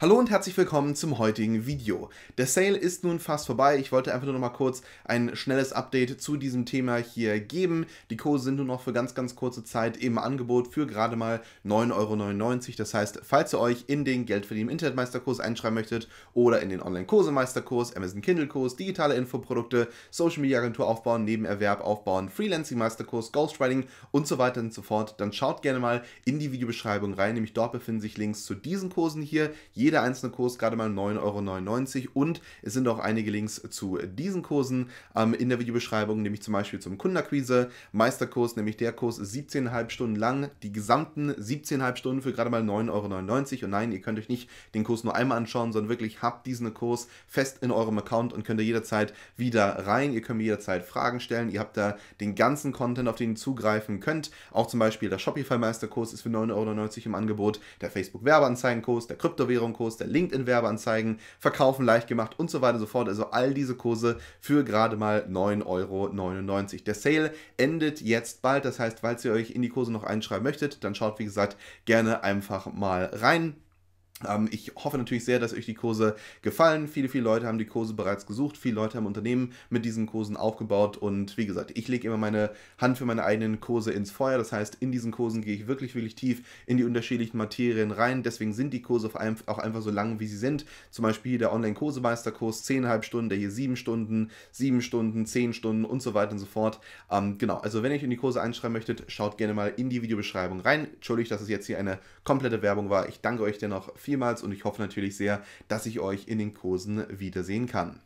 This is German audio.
Hallo und herzlich willkommen zum heutigen Video. Der Sale ist nun fast vorbei. Ich wollte einfach nur noch mal kurz ein schnelles Update zu diesem Thema hier geben. Die Kurse sind nur noch für ganz, ganz kurze Zeit im Angebot für gerade mal 9,99 Euro. Das heißt, falls ihr euch in den Geldverdienen Internetmeisterkurs einschreiben möchtet oder in den Online-Kurse-Meisterkurs, Amazon Kindle-Kurs, digitale Infoprodukte, Social-Media-Agentur aufbauen, Nebenerwerb aufbauen, Freelancing-Meisterkurs, Ghostwriting und so weiter und so fort, dann schaut gerne mal in die Videobeschreibung rein. Nämlich dort befinden sich Links zu diesen Kursen hier. Je jeder einzelne Kurs gerade mal 9,99 Euro und es sind auch einige Links zu diesen Kursen ähm, in der Videobeschreibung, nämlich zum Beispiel zum Kunderquise, Meisterkurs, nämlich der Kurs 17,5 Stunden lang, die gesamten 17,5 Stunden für gerade mal 9,99 Euro und nein, ihr könnt euch nicht den Kurs nur einmal anschauen, sondern wirklich habt diesen Kurs fest in eurem Account und könnt ihr jederzeit wieder rein, ihr könnt mir jederzeit Fragen stellen, ihr habt da den ganzen Content, auf den ihr zugreifen könnt, auch zum Beispiel der Shopify Meisterkurs ist für 9,99 Euro im Angebot, der Facebook Werbeanzeigenkurs, der Kryptowährung Kurse der LinkedIn-Werbeanzeigen, Verkaufen leicht gemacht und so weiter und so fort. Also all diese Kurse für gerade mal 9,99 Euro. Der Sale endet jetzt bald. Das heißt, falls ihr euch in die Kurse noch einschreiben möchtet, dann schaut wie gesagt gerne einfach mal rein. Ähm, ich hoffe natürlich sehr, dass euch die Kurse gefallen. Viele, viele Leute haben die Kurse bereits gesucht. Viele Leute haben Unternehmen mit diesen Kursen aufgebaut. Und wie gesagt, ich lege immer meine Hand für meine eigenen Kurse ins Feuer. Das heißt, in diesen Kursen gehe ich wirklich, wirklich tief in die unterschiedlichen Materien rein. Deswegen sind die Kurse auch einfach so lang, wie sie sind. Zum Beispiel der Online-Kursemeisterkurs, 10,5 Stunden, der hier 7 Stunden, 7 Stunden, 10 Stunden und so weiter und so fort. Ähm, genau, also wenn ihr euch in die Kurse einschreiben möchtet, schaut gerne mal in die Videobeschreibung rein. Entschuldigt, dass es jetzt hier eine komplette Werbung war. Ich danke euch dennoch. Viel vielmals und ich hoffe natürlich sehr, dass ich euch in den Kursen wiedersehen kann.